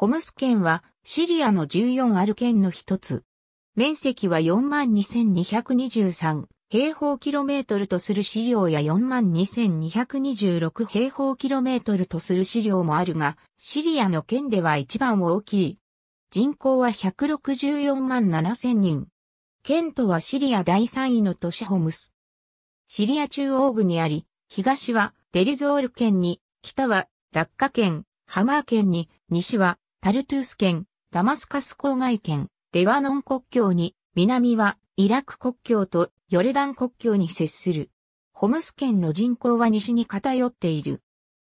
ホムス県はシリアの14ある県の一つ。面積は42,223平方キロメートルとする資料や42,226平方キロメートルとする資料もあるが、シリアの県では一番大きい。人口は164万7000人。県都はシリア第3位の都市ホムス。シリア中央部にあり、東はデリゾール県に、北はラッカ県、ハマー県に、西はタルトゥース県、ダマスカス郊外県、レバノン国境に、南はイラク国境とヨルダン国境に接する。ホムス県の人口は西に偏っている。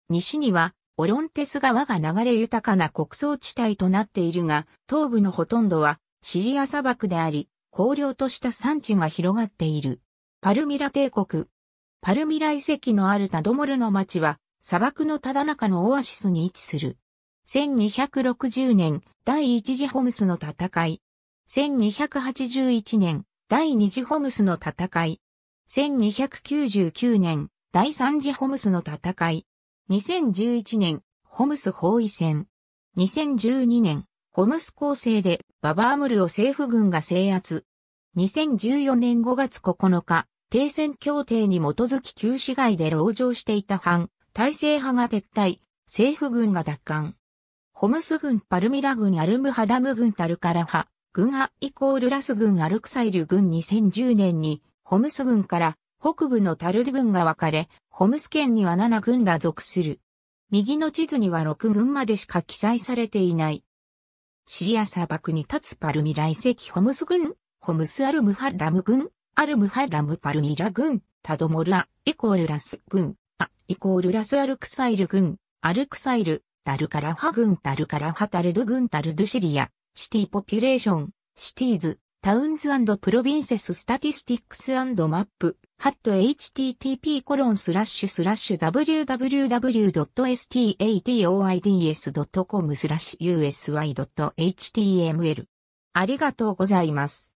西にはオロンテス川が流れ豊かな穀倉地帯となっているが、東部のほとんどはシリア砂漠であり、荒涼とした山地が広がっている。パルミラ帝国。パルミラ遺跡のあるタドモルの町は、砂漠のただ中のオアシスに位置する。1260年、第一次ホムスの戦い。1281年、第二次ホムスの戦い。1299年、第三次ホムスの戦い。2011年、ホムス包囲戦。2012年、ホムス構成でババームルを政府軍が制圧。2014年5月9日、停戦協定に基づき旧市街で籠城していた反体制派が撤退、政府軍が奪還。ホムス軍パルミラ軍アルムハラム軍タルカラハ、軍アイコールラス軍アルクサイル軍2010年に、ホムス軍から北部のタルデ軍が分かれ、ホムス県には7軍が属する。右の地図には6軍までしか記載されていない。シリア砂漠に立つパルミラ遺跡ホムス軍、ホムスアルムハラム軍、アルムハラムパルミラ軍、タドモルア、イコールラス軍、ア、イコールラスアルクサイル軍、アルクサイル、タルカラハ軍タルカラハタルド軍タルドシリア、シティポピュレーション、シティーズ、タウンズプロビンセススタティスティックスマップ、ハット http コロンスラッシュスラッシュ www.statoids.com スラッシュ usy.html ありがとうございます。